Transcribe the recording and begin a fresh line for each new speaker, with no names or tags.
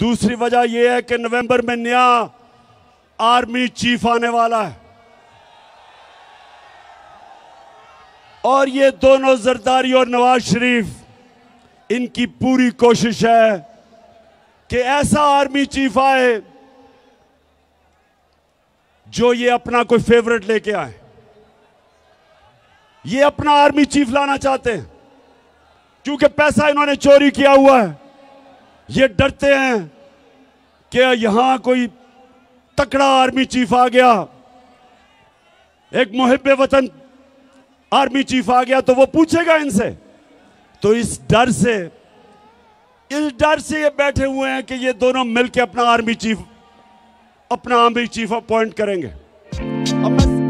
दूसरी वजह यह है
कि नवंबर में नया आर्मी चीफ आने वाला है और ये दोनों जरदारी और नवाज शरीफ इनकी पूरी कोशिश है कि ऐसा आर्मी चीफ आए जो ये अपना कोई फेवरेट लेके आए ये अपना आर्मी चीफ लाना चाहते हैं क्योंकि पैसा इन्होंने चोरी किया हुआ है ये डरते हैं कि यहां कोई तकड़ा आर्मी चीफ आ गया एक मुहिब वतन आर्मी चीफ आ गया तो वो पूछेगा इनसे तो इस डर से इस डर से ये बैठे हुए हैं कि ये दोनों मिलके अपना आर्मी चीफ अपना आर्मी चीफ अपॉइंट करेंगे